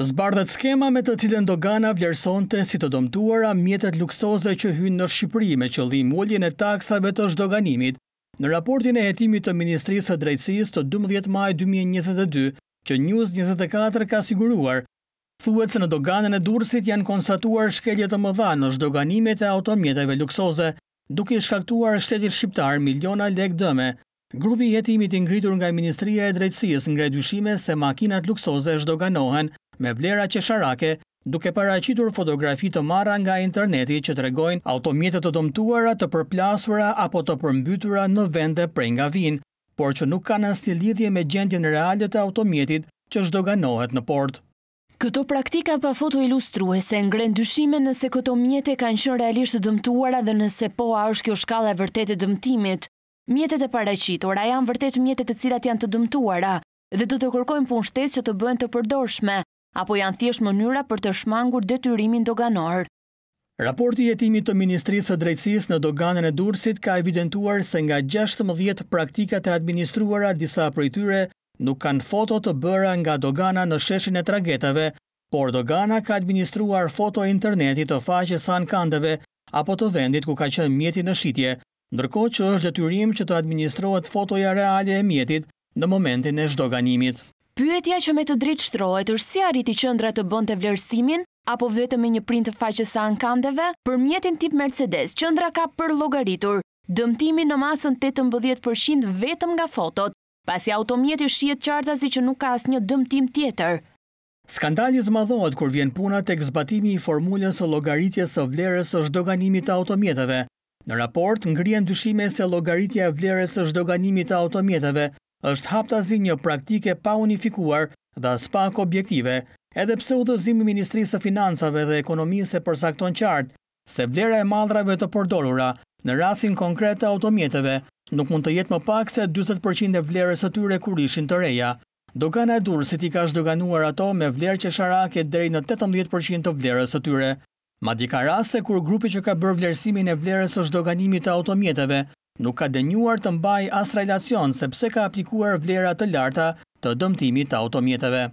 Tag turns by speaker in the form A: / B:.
A: Zbardhët skema me të cilën Dogana vlerësonte si të domtuara mjetet luksoze që hynë në Shqipëri me qëllim moljen e taksave të shdoganimit, në raportin e jetimit të Ministrisë të Drejtsis të 12 maj 2022, që News 24 ka siguruar, thuet se në Doganën e Dursit janë konstatuar shkelje të mëdha në shdoganimet e automjeteve luksoze, duke i shkaktuar shtetit shqiptar miliona lek dëme. Grupi jetimit ingritur nga Ministria e Drejtsis ngre dyshime se makinat luksoze shdoganohen, me vlera që sharake, duke paracitur fotografi të marra nga interneti që të regojnë automjetet të domtuara të përplasura apo të përmbytura në vende prej nga vinë, por që nuk kanë nështë lidhje me gjendjen realit të automjetit që shdoganohet në port.
B: Këto praktika pa foto ilustruese e se dyshime nëse këto mjete kanë shën realisht të dëmtuara dhe nëse po a është kjo shkalla e vërtet e dëmtimit. Mjetet e pareqit, janë vërtet mjetet e cilat janë të dëmtuara dhe të të kërkojnë punë që të bëhen të përdorshme apo janë thjesht mënyra për të shmangur detyrimin doganor.
A: Raporti jetimit të Ministrisë të Drejtsis në doganën e Durësit ka evidentuar se nga 16 praktikat e administruara disa prejtyre nuk kanë foto të bëra nga dogana në sheshin e tragetave, por dogana ka administruar foto internetit të faqe san kandeve apo të vendit ku ka qënë mjeti në shqitje, ndërko që është detyrim që të administrohet fotoja reale e mjetit në momentin e shdoganimit.
B: Pyetja që me të dritë shtrohet është si arriti qëndra të bënd të vlerësimin, apo vetë me një print të faqës a në kandeve, për mjetin tip Mercedes, qëndra ka për logaritur, dëmtimi në masën 18% vetëm nga fotot, pasi automjeti shqiet qarta si që nuk ka asë një dëmtim tjetër.
A: Skandalis madhohet kur vjen puna të ekzbatimi i formullën së logaritje së vlerës së shdoganimit të automjetëve. Në raport, ngrien dyshime se logaritja e vlerës së shdoganimit të automjetëve është haptazi një praktike pa unifikuar dhe spak objektive, edhe pse u dhëzimi Ministrisë e Financave dhe Ekonomisë e përsakton qartë, se vlera e madrave të përdorura në rasin konkret të automjeteve nuk mund të jetë më pak se 20% e vlerës të tyre kur ishin të reja. Doka e edurë si ti ka shdoganuar ato me vlerë që sharake dhej në 18% të vlerës të tyre. Ma di ka raste kur grupi që ka bërë vlerësimin e vlerës të shdoganimit të automjeteve nuk ka denjuar të mbaj as sepse ka aplikuar vlerat të larta të dëmtimit të automjetëve.